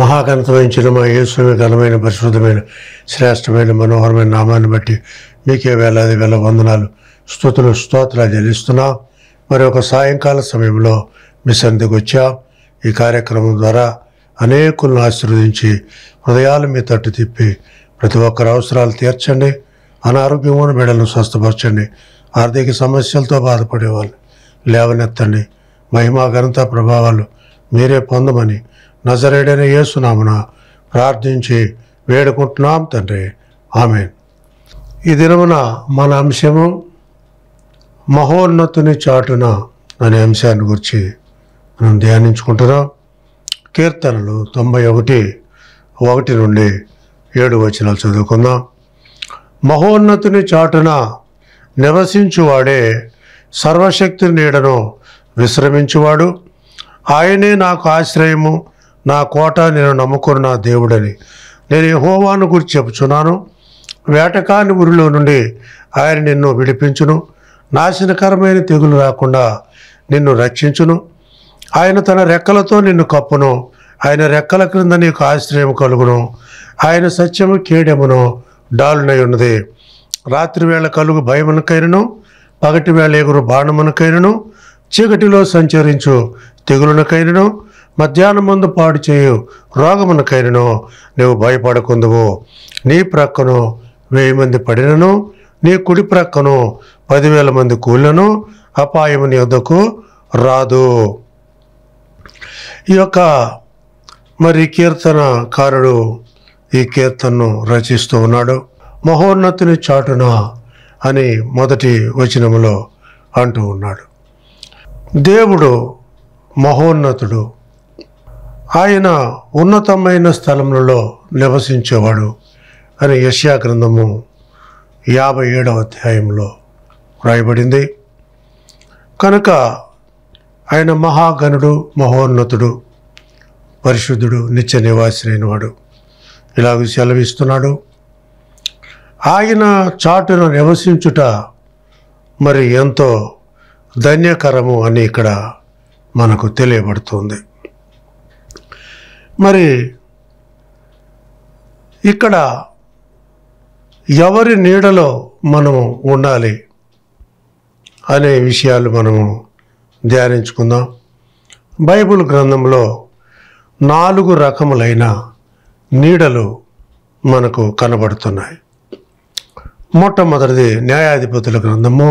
మహాగణతమైన చిరుమ యేసుని ఘనమైన పరిశుద్ధమైన శ్రేష్టమైన మనోహరమైన నామాన్ని బట్టి మీకే వేలాది వేల వందనాలు స్థుతులు స్తోత్రాలు చెల్లిస్తున్నా మరి ఒక సాయంకాల సమయంలో మీ సంధికి వచ్చా ఈ కార్యక్రమం ద్వారా అనేకులను ఆశీర్వదించి హృదయాలు మీ తట్టు తిప్పి ప్రతి ఒక్కరి అవసరాలు తీర్చండి అనారోగ్యమైన మెడలను స్వస్థపరచండి ఆర్థిక సమస్యలతో బాధపడేవాళ్ళు లేవనెత్తండి మహిమా ఘనత ప్రభావాలు మీరే పొందమని నజరేడైన యేసునామున ప్రార్థించి వేడుకుంటున్నాం తండ్రి ఆమె ఈ దినమున మన అంశము మహోన్నతుని చాటున అనే అంశాన్ని గురించి మనం ధ్యానించుకుంటున్నాం కీర్తనలు తొంభై ఒకటి ఒకటి నుండి ఏడు వచనాలు చదువుకుందాం మహోన్నతుని చాటున నివసించువాడే సర్వశక్తి నీడను విశ్రమించువాడు ఆయనే నాకు ఆశ్రయము నా కోట నేను నమ్ముకున్న నా దేవుడని నేను హోమాను గురించి చెప్పుచున్నాను వేటకాని ఊరిలో నుండి ఆయన నిన్ను విడిపించును నాశనకరమైన తెగులు రాకుండా నిన్ను రక్షించును ఆయన తన రెక్కలతో నిన్ను కప్పును ఆయన రెక్కల క్రింద నీకు ఆశ్రయం కలుగును ఆయన సత్యము కేడెమును డాలునై ఉన్నది రాత్రివేళ కలుగు భయమునకైనను పగటివేళ ఎగురు బాణమునకైనను చీకటిలో సంచరించు తెగులునకైనను మధ్యాహ్నం ముందు పాడు చేయు రోగమునకైనను నీవు భయపడకుందువు నీ ప్రక్కను వెయ్యి మంది పడినను నీ కుడి ప్రక్కను పదివేల మంది కూలను అపాయము నీ వద్దకు రాదు ఈ యొక్క మరి కీర్తనకారుడు ఈ కీర్తనను రచిస్తూ ఉన్నాడు మహోన్నతుని చాటున అని మొదటి వచనములో అంటూ ఉన్నాడు దేవుడు మహోన్నతుడు ఆయన ఉన్నతమైన స్థలములలో నివసించేవాడు అని యశ్యా గ్రంథము యాభై ఏడవ అధ్యాయంలో వ్రాయబడింది కనుక ఆయన మహాగణుడు మహోన్నతుడు పరిశుద్ధుడు నిత్య నివాసులైనవాడు ఇలాగ సెలవిస్తున్నాడు ఆయన చాటును నివసించుట మరి ఎంతో ధన్యకరము అని ఇక్కడ మనకు తెలియబడుతుంది మరి ఇక్కడ ఎవరి నీడలో మనము ఉండాలి అనే విషయాలు మనము ధ్యానించుకుందాం బైబిల్ గ్రంథంలో నాలుగు రకములైన నీడలు మనకు కనబడుతున్నాయి మొట్టమొదటిది న్యాయాధిపతుల గ్రంథము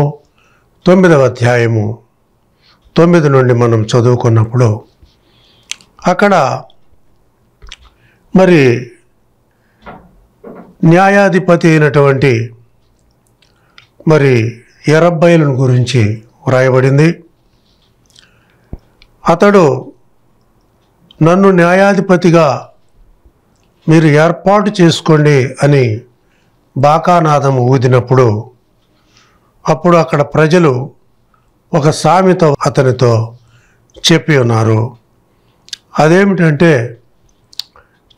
తొమ్మిదవ అధ్యాయము తొమ్మిది నుండి మనం చదువుకున్నప్పుడు అక్కడ మరి న్యాయాధిపతి అయినటువంటి మరి ఎరబ్బైలను గురించి వ్రాయబడింది అతడు నన్ను న్యాయాధిపతిగా మీరు ఏర్పాటు చేసుకోండి అని బాకానాదం ఊదినప్పుడు అప్పుడు అక్కడ ప్రజలు ఒక సామెత అతనితో చెప్పి ఉన్నారు అదేమిటంటే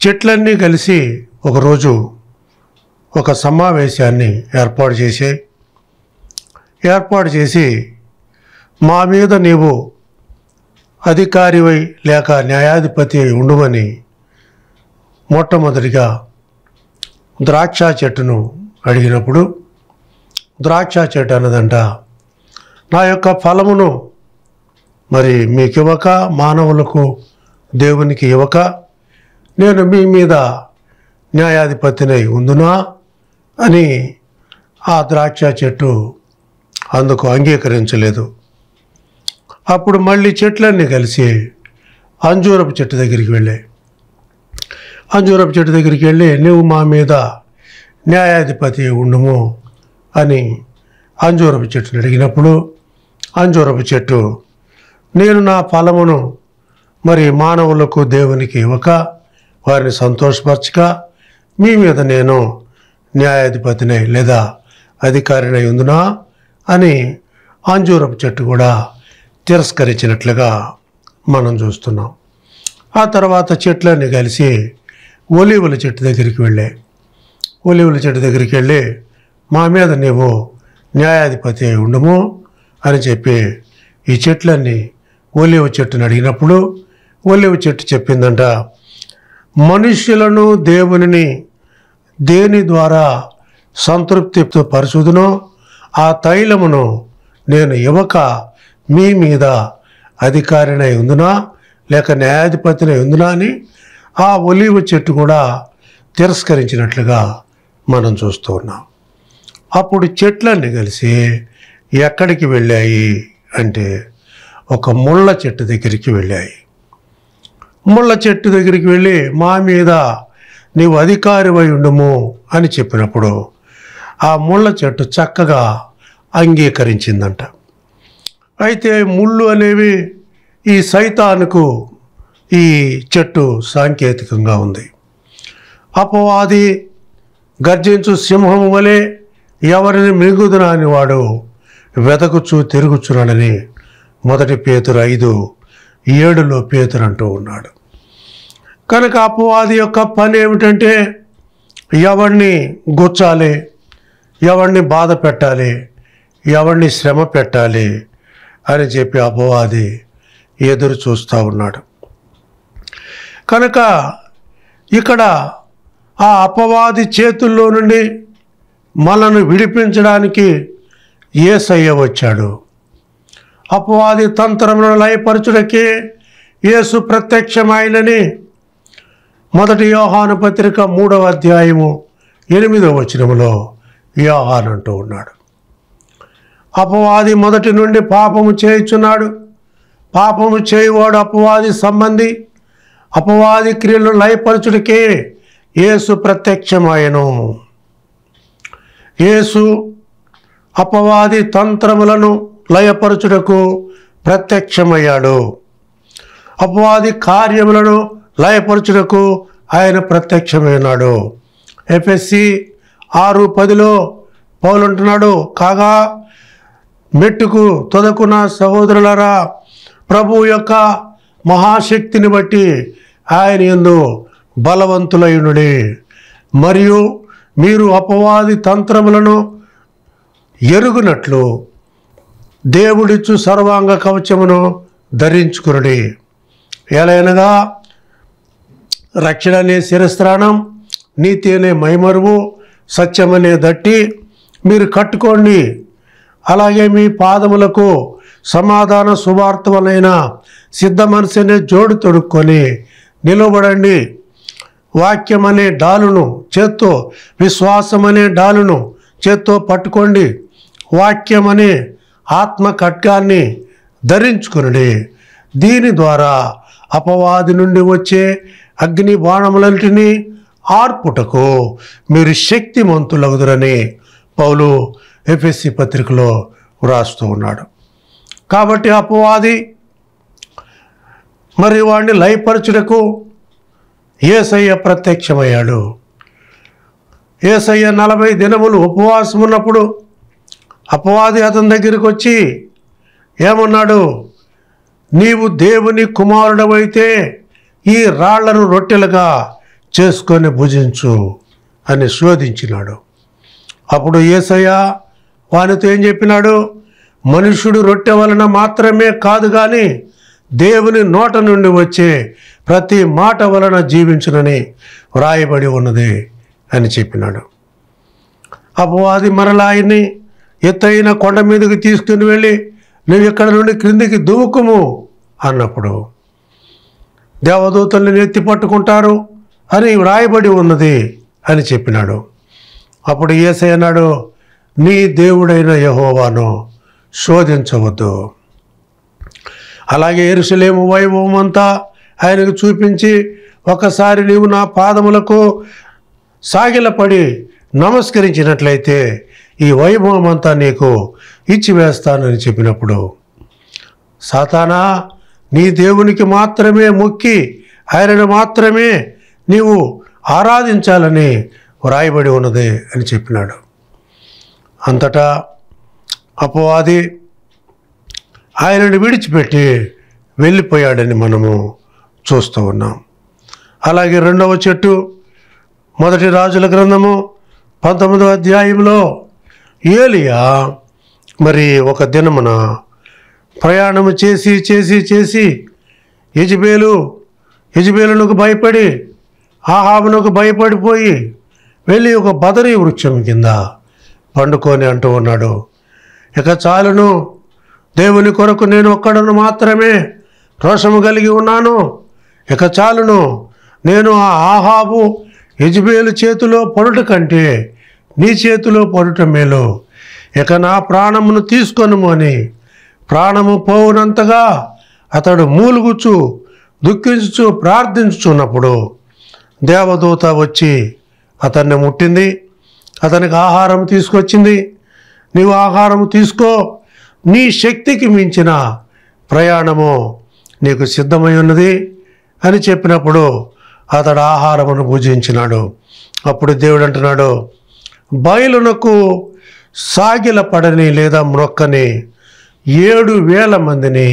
చెట్లన్నీ కలిసి ఒకరోజు ఒక సమావేశాన్ని ఏర్పాటు చేసే ఏర్పాటు చేసి మా మీద నీవు అధికారివై లేక న్యాయాధిపతి అయి ఉండమని మొట్టమొదటిగా ద్రాక్ష చెట్టును అడిగినప్పుడు ద్రాక్ష చెట్టు అన్నదంట నా యొక్క ఫలమును మరి మీకు ఇవ్వక మానవులకు దేవునికి ఇవ్వక నేను మీ మీద న్యాయాధిపతిని ఉందునా అని ఆ ద్రాక్ష చెట్టు అందుకు అంగీకరించలేదు అప్పుడు మళ్ళీ చెట్లన్నీ కలిసి అంజూరపు చెట్టు దగ్గరికి వెళ్ళాయి అంజూరపు చెట్టు దగ్గరికి వెళ్ళి నువ్వు మా మీద న్యాయాధిపతి ఉండము అని అంజూరపు చెట్టుని అడిగినప్పుడు అంజూరపు చెట్టు నేను నా ఫలమును మరి మానవులకు దేవునికి ఒక వారిని సంతోషపరచగా మీ మీద నేను న్యాయాధిపతినై లేదా అధికారినై ఉందునా అని ఆంజూరపు చెట్టు కూడా తిరస్కరించినట్లుగా మనం చూస్తున్నాం ఆ తర్వాత చెట్లన్నీ కలిసి ఒలీవల చెట్టు దగ్గరికి వెళ్ళే ఒలీవల చెట్టు దగ్గరికి వెళ్ళి మా మీద నీవు న్యాయాధిపతి ఉండము అని చెప్పి ఈ చెట్లన్నీ ఒలివ చెట్టుని అడిగినప్పుడు ఒలివ చెట్టు చెప్పిందంట మనుష్యులను దేవునిని దేని ద్వారా సంతృప్తితో పరచుదునో ఆ తైలమును నేను ఇవ్వక మీ మీద అధికారినై ఉందినా లేక న్యాయాధిపతిని ఉందినా అని ఆ ఒలివ చెట్టు కూడా తిరస్కరించినట్లుగా మనం చూస్తూ ఉన్నాం అప్పుడు చెట్లన్నీ కలిసి ఎక్కడికి వెళ్ళాయి అంటే ఒక ముళ్ళ చెట్టు దగ్గరికి వెళ్ళాయి ముళ్ళ చెట్టు దగ్గరికి వెళ్ళి మా మీద నీవు అధికారివై ఉండుము అని చెప్పినప్పుడు ఆ ముళ్ళ చెట్టు చక్కగా అంగీకరించిందంట అయితే ముళ్ళు అనేవి ఈ సైతానుకు ఈ చెట్టు సాంకేతికంగా ఉంది అపవాది గర్జించు సింహం వలె ఎవరిని మిగుదునాని వాడు వెతకుచు తిరుగుచున్నాడని మొదటి పేతురు ఐదు ఏడులో పేతురు అంటూ ఉన్నాడు కనుక అపవాది యొక్క పని ఏమిటంటే ఎవరిని గుచ్చాలి ఎవరిని బాధ పెట్టాలి ఎవరిని శ్రమ పెట్టాలి అని చెప్పి అపవాది ఎదురు చూస్తూ ఉన్నాడు కనుక ఇక్కడ ఆ అపవాది చేతుల్లో నుండి మనను విడిపించడానికి సయ్య వచ్చాడు అపవాది తంత్రములను లయపరచుడకి యేసు ప్రత్యక్షమైనని మొదటి యోహాను పత్రిక మూడవ అధ్యాయము ఎనిమిదవ వచనములో యోహాన్ అంటూ ఉన్నాడు అపవాది మొదటి నుండి పాపము చేయుచున్నాడు పాపము చేయువాడు అపవాది సంబంధి అపవాది క్రియలు లయపరచుడికే యేసు ప్రత్యక్షమాయను యేసు అపవాది తంత్రములను లయపరచుటకు ప్రత్యక్షమయ్యాడు అపవాది కార్యములను లయపరుచుటకు ఆయన ప్రత్యక్షమైనాడు ఎఫ్ఎస్సి ఆరు పదిలో పౌలుంటున్నాడు కాగా మెట్టుకు తొదకున్న సహోదరులరా ప్రభు యొక్క మహాశక్తిని బట్టి ఆయన ఎందు బలవంతులైనడి మరియు మీరు అపవాది తంత్రములను ఎరుగునట్లు దేవుడిచ్చు సర్వాంగ కవచమును ధరించుకునుడి అనగా రక్షణ అనే శిరస్త్రాణం నీతి అనే మైమరువు సత్యమనే దట్టి మీరు కట్టుకోండి అలాగే మీ పాదములకు సమాధాన సువార్తములైన సిద్ధ మనసునే జోడు తొడుక్కొని నిలబడండి వాక్యం అనే డాలును చేత్తో విశ్వాసం అనే డాలును చేత్తో పట్టుకోండి వాక్యం అనే ఆత్మ ఖడ్గాన్ని ధరించుకుని దీని ద్వారా అపవాది నుండి వచ్చే అగ్ని బాణములంటిని ఆర్పుటకు మీరు శక్తిమంతులగుదురని పౌలు ఎఫ్ఎస్సి పత్రికలో వ్రాస్తూ ఉన్నాడు కాబట్టి అపవాది మరి వాడిని లయపరచుటకు ఏసయ్య ప్రత్యక్షమయ్యాడు ఏసయ్య నలభై దినములు ఉపవాసం ఉన్నప్పుడు అపవాది అతని దగ్గరికి వచ్చి ఏమన్నాడు నీవు దేవుని కుమారుడవైతే ఈ రాళ్లను రొట్టెలుగా చేసుకొని భుజించు అని శోధించినాడు అప్పుడు ఏసయ్య వానితో ఏం చెప్పినాడు మనుష్యుడు రొట్టె వలన మాత్రమే కాదు కానీ దేవుని నోట నుండి వచ్చే ప్రతి మాట వలన జీవించునని వ్రాయబడి ఉన్నది అని చెప్పినాడు అపవాది మరలా ఆయన్ని ఎత్తైన కొండ మీదకి తీసుకుని వెళ్ళి నువ్వు ఇక్కడ నుండి క్రిందికి దూకుము అన్నప్పుడు దేవదూతల్ని నెత్తి పట్టుకుంటారు అని వ్రాయబడి ఉన్నది అని చెప్పినాడు అప్పుడు ఏసై అన్నాడు నీ దేవుడైన యహోవాను శోధించవద్దు అలాగే ఎరుసలేము వైభవం అంతా ఆయనకు చూపించి ఒకసారి నీవు నా పాదములకు సాగిలపడి నమస్కరించినట్లయితే ఈ వైభవం అంతా నీకు ఇచ్చివేస్తానని చెప్పినప్పుడు సాతానా నీ దేవునికి మాత్రమే మొక్కి ఆయన మాత్రమే నీవు ఆరాధించాలని వ్రాయబడి ఉన్నది అని చెప్పినాడు అంతటా అపవాది ఆయనను విడిచిపెట్టి వెళ్ళిపోయాడని మనము చూస్తూ ఉన్నాం అలాగే రెండవ చెట్టు మొదటి రాజుల గ్రంథము పంతొమ్మిదవ అధ్యాయంలో ఏలియా మరి ఒక దినమున ప్రయాణము చేసి చేసి చేసి యజబేలు యజబేలునకు భయపడి ఆహాబునకు భయపడిపోయి వెళ్ళి ఒక బదరి వృక్షం కింద పండుకొని అంటూ ఉన్నాడు ఇక చాలును దేవుని కొరకు నేను ఒక్కడను మాత్రమే రోషము కలిగి ఉన్నాను ఇక చాలును నేను ఆ ఆహాబు యజబేలు చేతిలో పొరట కంటే నీ చేతిలో పొరట మేలు ఇక నా ప్రాణమును తీసుకొనుము అని ప్రాణము పోవునంతగా అతడు మూలుగుచు దుఃఖించుచు ప్రార్థించుచున్నప్పుడు దేవదూత వచ్చి అతన్ని ముట్టింది అతనికి ఆహారం తీసుకొచ్చింది నీవు ఆహారం తీసుకో నీ శక్తికి మించిన ప్రయాణము నీకు సిద్ధమై ఉన్నది అని చెప్పినప్పుడు అతడు ఆహారమును పూజించినాడు అప్పుడు దేవుడు అంటున్నాడు బయలునకు సాగిల పడని లేదా మొక్కని ఏడు వేల మందిని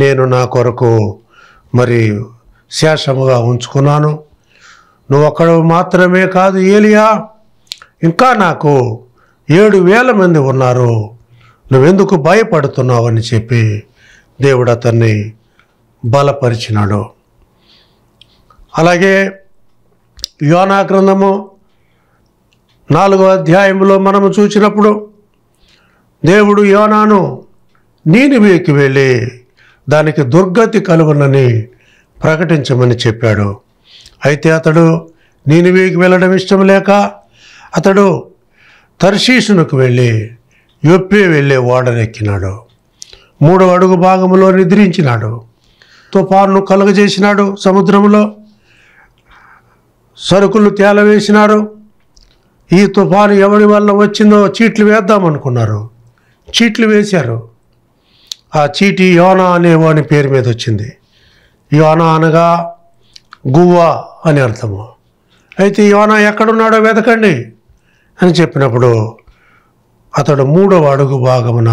నేను నా కొరకు మరి శేషముగా ఉంచుకున్నాను నువ్వు ఒక్కడు మాత్రమే కాదు ఏలియా ఇంకా నాకు ఏడు వేల మంది ఉన్నారు నువ్వెందుకు భయపడుతున్నావు అని చెప్పి దేవుడు అతన్ని బలపరిచినాడు అలాగే యోనా గ్రంథము నాలుగో అధ్యాయంలో మనము చూసినప్పుడు దేవుడు యోనాను నీనివేకి వెళ్ళి దానికి దుర్గతి కలుగునని ప్రకటించమని చెప్పాడు అయితే అతడు నీనివేకి వెళ్ళడం ఇష్టం లేక అతడు తర్శీషునకు వెళ్ళి యొప్పే వెళ్ళే ఓడనెక్కినాడు మూడో అడుగు భాగంలో నిద్రించినాడు తుఫాను కలుగజేసినాడు సముద్రంలో సరుకులు వేసినాడు ఈ తుఫాను ఎవరి వల్ల వచ్చిందో చీట్లు వేద్దామనుకున్నారు చీట్లు వేశారు ఆ చీటీ యోనా అనేవాని పేరు మీద వచ్చింది యోనా అనగా గువ్వ అని అర్థము అయితే యోనా ఎక్కడున్నాడో వెతకండి అని చెప్పినప్పుడు అతడు మూడవ అడుగు భాగమున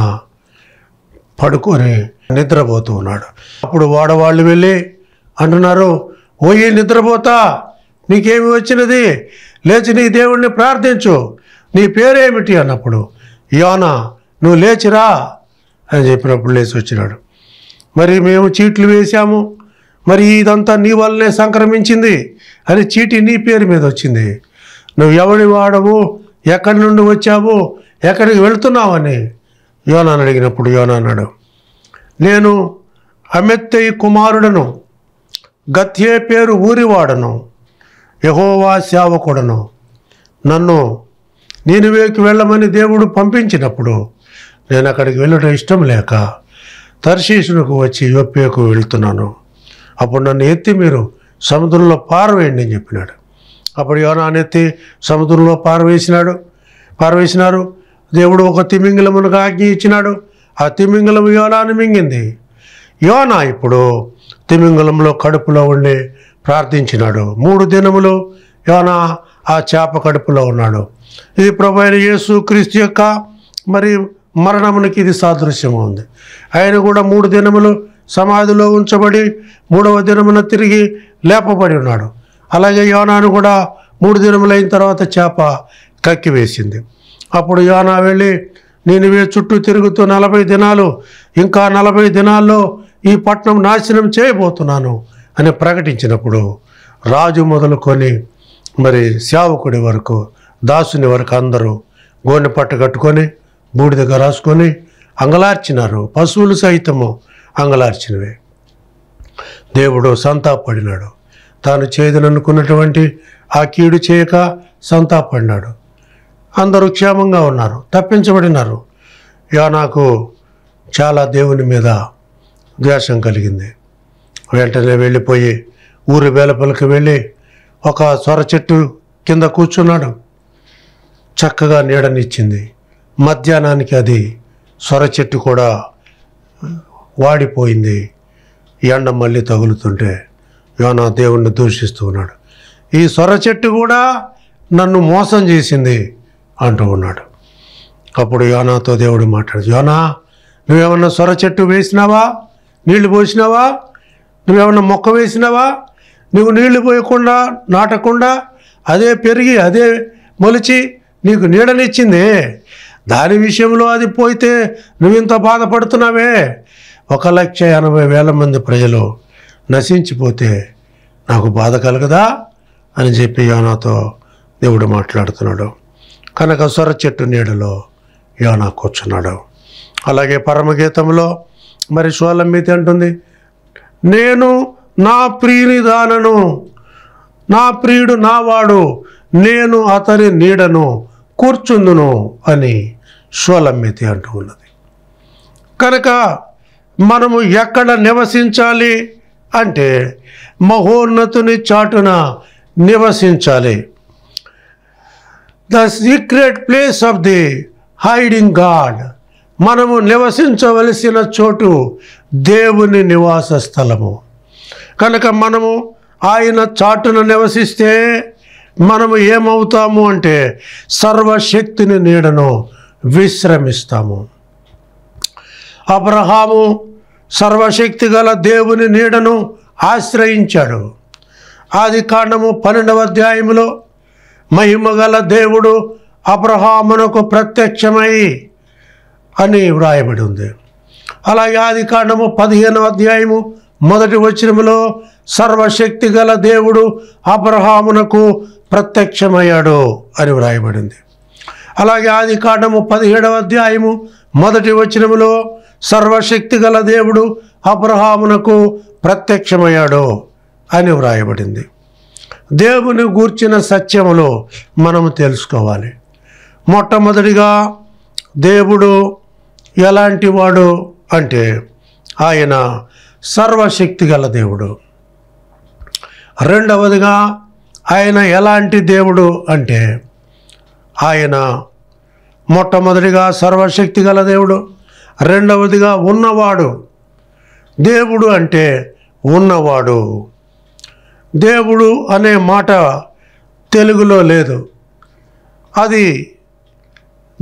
పడుకొని నిద్రపోతూ ఉన్నాడు అప్పుడు వాడవాళ్ళు వెళ్ళి అంటున్నారు ఓయి నిద్రపోతా నీకేమి వచ్చినది లేచి నీ దేవుణ్ణి ప్రార్థించు నీ పేరేమిటి అన్నప్పుడు యోనా నువ్వు లేచిరా అని చెప్పినప్పుడు లేచి వచ్చినాడు మరి మేము చీట్లు వేశాము మరి ఇదంతా నీ వల్లనే సంక్రమించింది అని చీటి నీ పేరు మీద వచ్చింది నువ్వు ఎవడి వాడవు ఎక్కడి నుండి వచ్చావు ఎక్కడికి అని యోనాను అడిగినప్పుడు యోనా అన్నాడు నేను అమెత్తయ్య కుమారుడను గత్యే పేరు ఊరివాడను యహోవా సేవకుడను నన్ను నేను వేకి వెళ్ళమని దేవుడు పంపించినప్పుడు నేను అక్కడికి వెళ్ళడం ఇష్టం లేక తర్శీసునకు వచ్చి యొప్పేకు వెళ్తున్నాను అప్పుడు నన్ను ఎత్తి మీరు సముద్రంలో పారవేయండి అని చెప్పినాడు అప్పుడు యోనా యోనానెత్తి సముద్రంలో పారవేసినాడు పారవేసినారు దేవుడు ఒక తిమింగలమునకు ఆజ్ఞ ఇచ్చినాడు ఆ తిమింగలం యోనాను మింగింది యోనా ఇప్పుడు తిమింగలంలో కడుపులో ఉండి ప్రార్థించినాడు మూడు దినములు యోనా ఆ చేప కడుపులో ఉన్నాడు ఇది ప్రభు అయిన యేసు క్రీస్తు యొక్క మరి మరణమునికి ఇది సాదృశ్యము ఉంది ఆయన కూడా మూడు దినములు సమాధిలో ఉంచబడి మూడవ దినమున తిరిగి లేపబడి ఉన్నాడు అలాగే యోనాను కూడా మూడు దినములైన తర్వాత చేప కక్కివేసింది అప్పుడు యోనా వెళ్ళి నేను వే చుట్టూ తిరుగుతూ నలభై దినాలు ఇంకా నలభై దినాల్లో ఈ పట్నం నాశనం చేయబోతున్నాను అని ప్రకటించినప్పుడు రాజు మొదలుకొని మరి సేవకుడి వరకు దాసుని వరకు అందరూ గోనె పట్టు కట్టుకొని బూడిదగా రాసుకొని అంగలార్చినారు పశువులు సైతము అంగలార్చినవే దేవుడు సంతాపడినాడు తాను చేయదననుకున్నటువంటి ఆ కీడు చేయక సంతాపడినాడు అందరూ క్షేమంగా ఉన్నారు తప్పించబడినారు నాకు చాలా దేవుని మీద ద్వేషం కలిగింది వెంటనే వెళ్ళిపోయి ఊరి వేలపలకి వెళ్ళి ఒక సొర చెట్టు కింద కూర్చున్నాడు చక్కగా నీడనిచ్చింది మధ్యాహ్నానికి అది సొర చెట్టు కూడా వాడిపోయింది ఎండ మళ్ళీ తగులుతుంటే యోనా దేవుణ్ణి దూషిస్తూ ఉన్నాడు ఈ సొర చెట్టు కూడా నన్ను మోసం చేసింది అంటూ ఉన్నాడు అప్పుడు యోనాతో దేవుడు మాట్లాడు యోనా నువ్వేమన్నా సొర చెట్టు వేసినావా నీళ్లు పోసినావా నువ్వేమన్నా మొక్క వేసినావా నువ్వు నీళ్లు పోయకుండా నాటకుండా అదే పెరిగి అదే మొలిచి నీకు నీడనిచ్చింది దాని విషయంలో అది పోయితే నువ్వింత బాధపడుతున్నావే ఒక లక్ష ఎనభై వేల మంది ప్రజలు నశించిపోతే నాకు బాధ కలగదా అని చెప్పి యోనాతో దేవుడు మాట్లాడుతున్నాడు కనుక సొర చెట్టు నీడలో యోనా కూర్చున్నాడు అలాగే పరమగీతంలో మరి షోలమ్మితి అంటుంది నేను నా ప్రియుని దానను నా ప్రియుడు నావాడు నేను అతని నీడను కూర్చుందును అని షోలమ్మితి అంటూ ఉన్నది కనుక మనము ఎక్కడ నివసించాలి అంటే మహోన్నతుని చాటున నివసించాలి the secret place of the hiding God మనము నివసించవలసిన చోటు దేవుని నివాస స్థలము కనుక మనము ఆయన చాటున నివసిస్తే మనము ఏమవుతాము అంటే సర్వశక్తిని నీడను విశ్రమిస్తాము అబ్రహాము సర్వశక్తి గల దేవుని నీడను ఆశ్రయించాడు ఆది కాండము పన్నెండవ అధ్యాయంలో మహిమగల దేవుడు అబ్రహామునకు ప్రత్యక్షమై అని వ్రాయబడి ఉంది అలాగే ఆది కాండము పదిహేనవ అధ్యాయము మొదటి వచనములో సర్వశక్తి గల దేవుడు అబ్రహామునకు ప్రత్యక్షమయ్యాడు అని వ్రాయబడింది అలాగే ఆది కాండము పదిహేడవ అధ్యాయము మొదటి వచనములో సర్వశక్తి గల దేవుడు అబ్రహామునకు ప్రత్యక్షమయ్యాడు అని వ్రాయబడింది దేవుని గూర్చిన సత్యములో మనము తెలుసుకోవాలి మొట్టమొదటిగా దేవుడు ఎలాంటి వాడు అంటే ఆయన సర్వశక్తి గల దేవుడు రెండవదిగా ఆయన ఎలాంటి దేవుడు అంటే ఆయన మొట్టమొదటిగా సర్వశక్తి గల దేవుడు రెండవదిగా ఉన్నవాడు దేవుడు అంటే ఉన్నవాడు దేవుడు అనే మాట తెలుగులో లేదు అది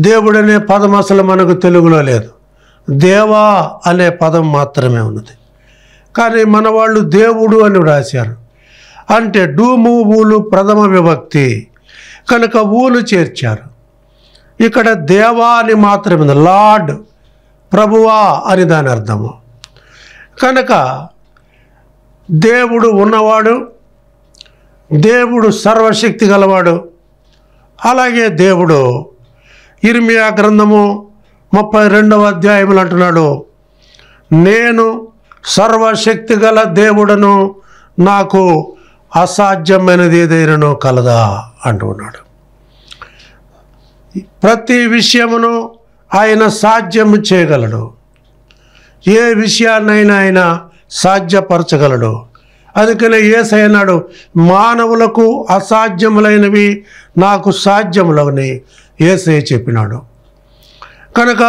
దేవుడనే పదం అసలు మనకు తెలుగులో లేదు దేవా అనే పదం మాత్రమే ఉన్నది కానీ మన వాళ్ళు దేవుడు అని వ్రాశారు అంటే డూము ఊలు ప్రథమ విభక్తి కనుక ఊలు చేర్చారు ఇక్కడ దేవా అని మాత్రమే లార్డ్ ప్రభువా అని దాని అర్థము కనుక దేవుడు ఉన్నవాడు దేవుడు సర్వశక్తి గలవాడు అలాగే దేవుడు ఇర్మియా గ్రంథము ముప్పై రెండవ అధ్యాయములు అంటున్నాడు నేను సర్వశక్తి గల దేవుడను నాకు అసాధ్యమైనది ఏదైనానో కలదా అంటున్నాడు ప్రతి విషయమును ఆయన సాధ్యము చేయగలడు ఏ విషయాన్నైనా ఆయన సాధ్యపరచగలడు అందుకనే ఏసైనాడు మానవులకు అసాధ్యములైనవి నాకు సాధ్యములవని ఏసై చెప్పినాడు కనుక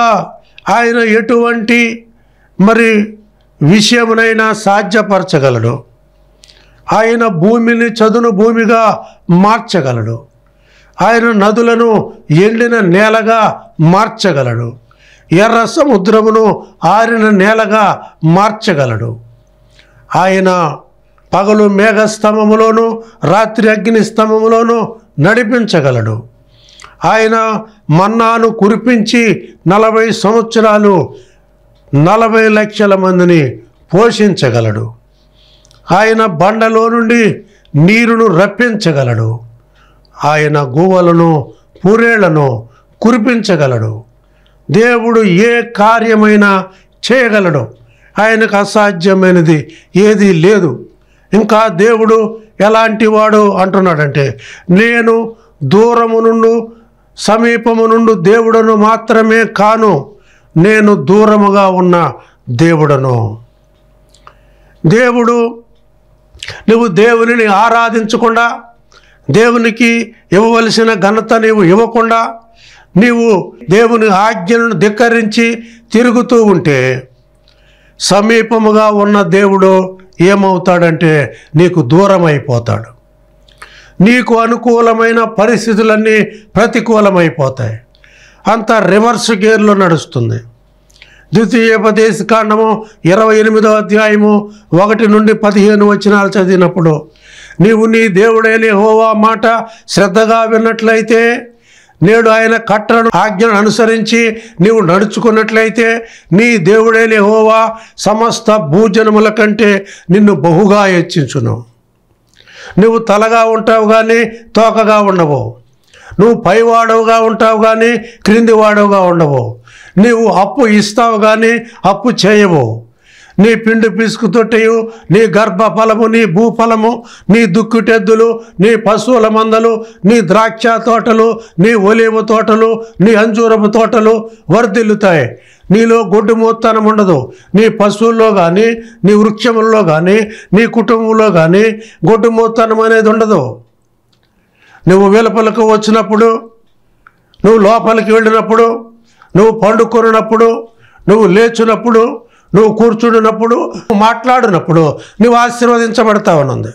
ఆయన ఎటువంటి మరి విషయమునైనా సాధ్యపరచగలడు ఆయన భూమిని చదును భూమిగా మార్చగలడు ఆయన నదులను ఎండిన నేలగా మార్చగలడు ఎర్ర సముద్రమును ఆరిన నేలగా మార్చగలడు ఆయన పగలు మేఘస్తంభములోను రాత్రి అగ్ని స్తంభములోను నడిపించగలడు ఆయన మన్నాను కురిపించి నలభై సంవత్సరాలు నలభై లక్షల మందిని పోషించగలడు ఆయన బండలో నుండి నీరును రప్పించగలడు ఆయన గువ్వలను పూరేళ్లను కురిపించగలడు దేవుడు ఏ కార్యమైనా చేయగలడు ఆయనకు అసాధ్యమైనది ఏదీ లేదు ఇంకా దేవుడు ఎలాంటి వాడు అంటున్నాడంటే నేను దూరము నుండి సమీపము నుండి దేవుడను మాత్రమే కాను నేను దూరముగా ఉన్న దేవుడను దేవుడు నువ్వు దేవునిని ఆరాధించకుండా దేవునికి ఇవ్వవలసిన ఘనత నీవు ఇవ్వకుండా నీవు దేవుని ఆజ్ఞలను ధిక్కరించి తిరుగుతూ ఉంటే సమీపముగా ఉన్న దేవుడు ఏమవుతాడంటే నీకు దూరం అయిపోతాడు నీకు అనుకూలమైన పరిస్థితులన్నీ ప్రతికూలమైపోతాయి అంత రివర్స్ గేర్లో నడుస్తుంది ద్వితీయోపదేశ కాండము ఇరవై ఎనిమిదో అధ్యాయము ఒకటి నుండి పదిహేను వచనాలు చదివినప్పుడు నీవు నీ దేవుడైన హోవా మాట శ్రద్ధగా విన్నట్లయితే నేడు ఆయన కట్టలను ఆజ్ఞను అనుసరించి నీవు నడుచుకున్నట్లయితే నీ దేవుడైన హోవా సమస్త భూజనముల కంటే నిన్ను బహుగా హెచ్చించును నువ్వు తలగా ఉంటావు కానీ తోకగా ఉండవు నువ్వు పైవాడవుగా ఉంటావు కానీ క్రింది వాడవుగా ఉండవు నీవు అప్పు ఇస్తావు కానీ అప్పు చేయవు నీ పిండి పిసుకుతొట్టయు నీ గర్భఫలము నీ భూఫలము నీ దుక్కుటెద్దులు నీ పశువుల మందలు నీ ద్రాక్ష తోటలు నీ ఒలివ తోటలు నీ అంజూరపు తోటలు వర్దిల్లుతాయి నీలో గొడ్డు మోత్తానం ఉండదు నీ పశువుల్లో కానీ నీ వృక్షముల్లో కానీ నీ కుటుంబంలో కానీ గొడ్డు మోత్తానం అనేది ఉండదు నువ్వు వెలుపలకు వచ్చినప్పుడు నువ్వు లోపలికి వెళ్ళినప్పుడు నువ్వు పండుకొనినప్పుడు నువ్వు లేచినప్పుడు నువ్వు కూర్చున్నప్పుడు మాట్లాడినప్పుడు నువ్వు ఆశీర్వదించబడతావనుంది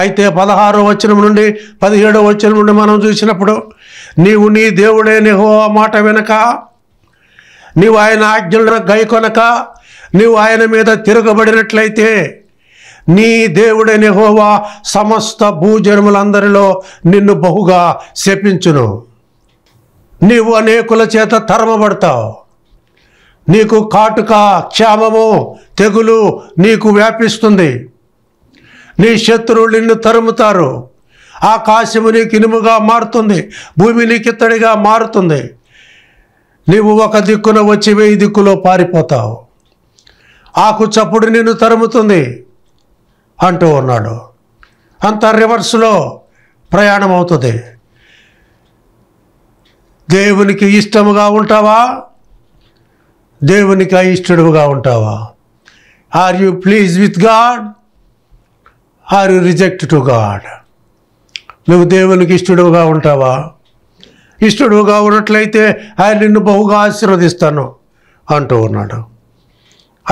అయితే పదహారో వచనం నుండి పదిహేడో వచనం నుండి మనం చూసినప్పుడు నీవు నీ దేవుడే నిహో మాట వెనక నీవు ఆయన ఆజ్ఞలను గైకొనక నీవు ఆయన మీద తిరగబడినట్లయితే నీ దేవుడే నిహోవా సమస్త భూజన్ములందరిలో నిన్ను బహుగా శపించును నీవు అనేకుల చేత తరమబడతావు నీకు కాటుక క్షేమము తెగులు నీకు వ్యాపిస్తుంది నీ శత్రువులు నిన్ను తరుముతారు ఆకాశము నీకు ఇనుముగా మారుతుంది భూమి నీకిత్తడిగా మారుతుంది నీవు ఒక దిక్కున వచ్చి వెయ్యి దిక్కులో పారిపోతావు ఆకు చప్పుడు నిన్ను తరుముతుంది అంటూ ఉన్నాడు అంత రివర్స్లో ప్రయాణం అవుతుంది దేవునికి ఇష్టముగా ఉంటావా దేవునికి అయిష్టడుగా ఉంటావా are you please with God are you reject to God నువ్వు దేవునికి ఇష్టడుగా ఉంటావా ఇష్టడుగా ఉన్నట్లయితే ఆయన నిన్ను బహుగా ఆశీర్వదిస్తాను అంటూ ఉన్నాడు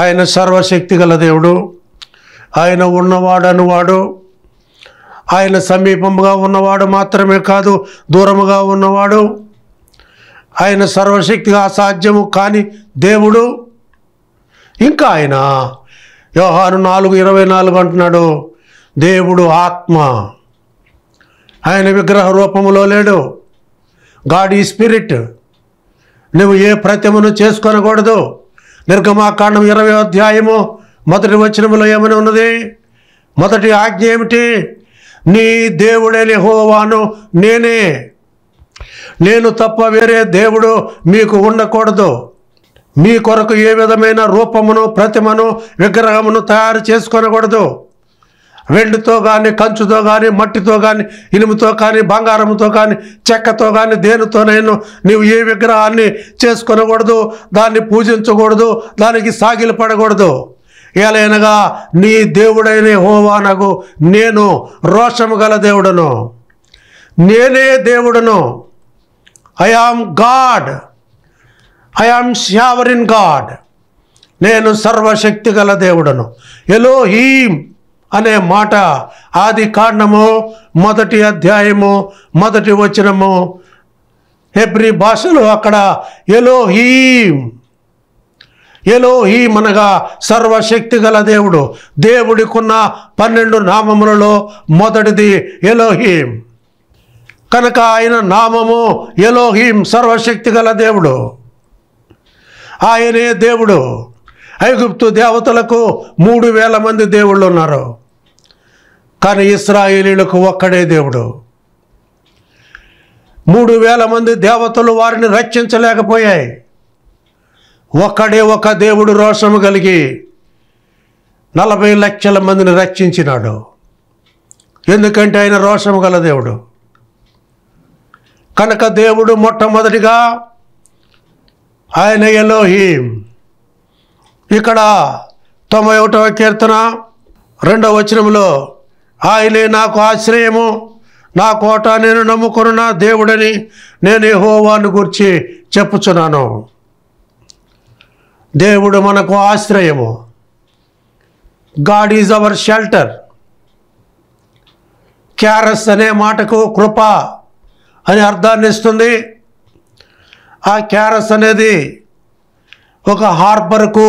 ఆయన సర్వశక్తి గల దేవుడు ఆయన అనువాడు ఆయన సమీపంగా ఉన్నవాడు మాత్రమే కాదు దూరముగా ఉన్నవాడు ఆయన సర్వశక్తిగా అసాధ్యము కాని దేవుడు ఇంకా ఆయన వ్యవహారం నాలుగు ఇరవై నాలుగు అంటున్నాడు దేవుడు ఆత్మ ఆయన విగ్రహ రూపములో లేడు గాడ్ ఈ స్పిరిట్ నువ్వు ఏ ప్రతిమను చేసుకొనకూడదు నిర్గమాకాండం ఇరవై అధ్యాయము మొదటి వచనములో ఏమని ఉన్నది మొదటి ఆజ్ఞ ఏమిటి నీ దేవుడే హోవాను నేనే నేను తప్ప వేరే దేవుడు మీకు ఉండకూడదు మీ కొరకు ఏ విధమైన రూపమును ప్రతిమను విగ్రహమును తయారు చేసుకొనకూడదు వెండితో కానీ కంచుతో కానీ మట్టితో కానీ ఇనుముతో కానీ బంగారంతో కానీ చెక్కతో కానీ దేనితోనైనా నీవు ఏ విగ్రహాన్ని చేసుకొనకూడదు దాన్ని పూజించకూడదు దానికి సాగిలు పడకూడదు ఎలైనగా నీ దేవుడైన హోవానకు నేను రోషము గల దేవుడను నేనే దేవుడను I am God I am shower in God నేను సర్వశక్తి గల దేవుడను ఎలో హీమ్ అనే మాట ఆది కారణము మొదటి అధ్యాయము మొదటి వచనము ఎబ్రి భాషలో అక్కడ ఎలో హీమ్ ఎలోహీమ్ అనగా సర్వశక్తి గల దేవుడు దేవుడికున్న పన్నెండు నామములలో మొదటిది ఎలోహీం కనుక ఆయన నామము ఎలోహీం సర్వశక్తి గల దేవుడు ఆయనే దేవుడు ఐగుప్తు దేవతలకు మూడు వేల మంది దేవుళ్ళు ఉన్నారు కానీ ఇస్రాయేలీలకు ఒక్కడే దేవుడు మూడు వేల మంది దేవతలు వారిని రక్షించలేకపోయాయి ఒక్కడే ఒక దేవుడు రోషము కలిగి నలభై లక్షల మందిని రక్షించినాడు ఎందుకంటే ఆయన రోషము గల దేవుడు కనుక దేవుడు మొట్టమొదటిగా ఆయన ఎలోహీం ఇక్కడ తొంభై ఒకటవ కీర్తన రెండవ వచనంలో ఆయనే నాకు ఆశ్రయము నా కోట నేను నమ్ముకున్న దేవుడని నేను యహోవాను గురించి చెప్పుచున్నాను దేవుడు మనకు ఆశ్రయము గాడ్ ఈజ్ అవర్ షెల్టర్ క్యారస్ అనే మాటకు కృప అని అర్థాన్ని ఇస్తుంది ఆ క్యారస్ అనేది ఒక హార్బర్కు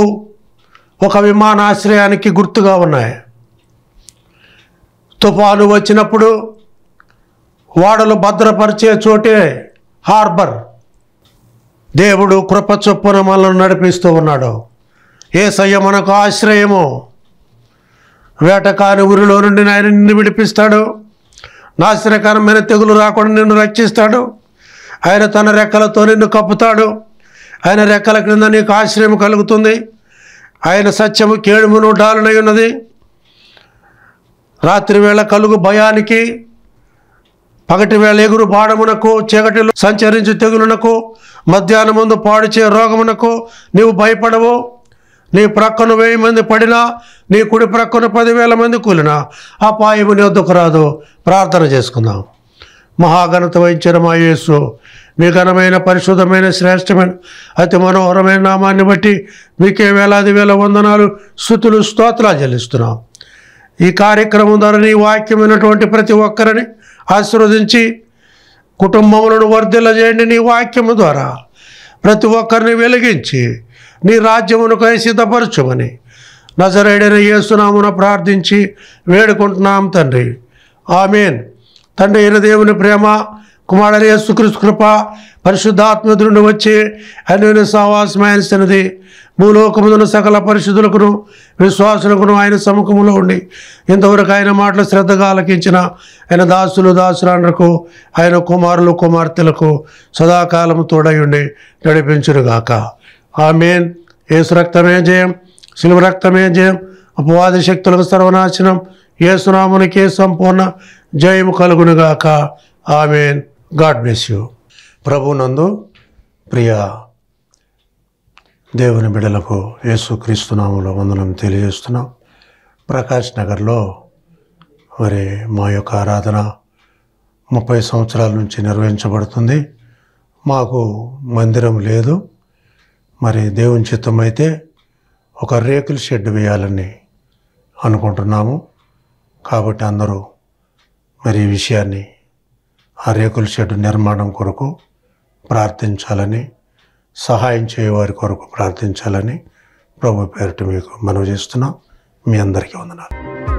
ఒక విమానాశ్రయానికి గుర్తుగా ఉన్నాయి తుఫాను వచ్చినప్పుడు వాడలు భద్రపరిచే చోటే హార్బర్ దేవుడు కృప చొప్పున మనల్ని నడిపిస్తూ ఉన్నాడు సయ్య మనకు ఆశ్రయము వేటకాని ఊరిలో నుండి ఆయన నిన్ను విడిపిస్తాడు నాశనకరమైన తెగులు రాకుండా నిన్ను రక్షిస్తాడు ఆయన తన రెక్కలతో నిన్ను కప్పుతాడు ఆయన రెక్కల క్రింద నీకు ఆశ్రయం కలుగుతుంది ఆయన సత్యము కేడుము డాలనై ఉన్నది రాత్రి వేళ కలుగు భయానికి పగటి వేళ ఎగురు పాడమునకు చీకటిలో సంచరించు తెగులునకు మధ్యాహ్నం ముందు పాడుచే రోగమునకు నీవు భయపడవు నీ ప్రక్కన వెయ్యి మంది పడినా నీ కుడి ప్రక్కన పదివేల మంది కూలినా ఆ పాయము వద్దకు రాదు ప్రార్థన చేసుకుందాం మహాగణత వహించిన మా యేసు మీ ఘనమైన పరిశుద్ధమైన శ్రేష్టమైన అతి మనోహరమైన నామాన్ని బట్టి మీకే వేలాది వేల వందనాలు స్థుతులు స్తోత్రాలు చెల్లిస్తున్నాం ఈ కార్యక్రమం ద్వారా నీ వాక్యమైనటువంటి ప్రతి ఒక్కరిని ఆశీర్వదించి కుటుంబములను వర్ధిల్ల చేయండి నీ వాక్యము ద్వారా ప్రతి ఒక్కరిని వెలిగించి నీ రాజ్యమునకై సిద్ధపరచుమని నజరేడైన యేసునామున ప్రార్థించి వేడుకుంటున్నాం తండ్రి ఆమెన్ తండ్రి అయిన దేవుని ప్రేమ కుమారుడు యేసుకృష్ణ కృప పరిశుద్ధాత్మదులను వచ్చి అన్యున సహవాసమైనది భూలోకములను సకల పరిశుద్ధులకును విశ్వాసులకును ఆయన సముఖంలో ఉండి ఇంతవరకు ఆయన మాటలు శ్రద్ధగా ఆలకించిన ఆయన దాసులు దాసురాండ్రకు ఆయన కుమారులు కుమార్తెలకు సదాకాలము తోడయుండి నడిపించురుగాక ఆమెన్ ఏసు రక్తమే జయం శిలువ రక్తమే జయం అపవాది శక్తులకు సర్వనాశనం ఏసునామునికే సంపూర్ణ జయము కలుగునుగాక ఆమెన్ గాడ్ బ్లెస్ యూ ప్రభునందు ప్రియ దేవుని బిడలకు యేసుక్రీస్తునాములో వందనం తెలియజేస్తున్నాం ప్రకాష్ నగర్లో మరి మా యొక్క ఆరాధన ముప్పై సంవత్సరాల నుంచి నిర్వహించబడుతుంది మాకు మందిరం లేదు మరి దేవుని చిత్తమైతే ఒక రేకుల షెడ్ వేయాలని అనుకుంటున్నాము కాబట్టి అందరూ మరి ఈ విషయాన్ని ఆ రేకుల షెడ్ నిర్మాణం కొరకు ప్రార్థించాలని సహాయం చేయవారి కొరకు ప్రార్థించాలని ప్రభు పేరిట మీకు మనవి చేస్తున్నాం మీ అందరికీ వందనాలు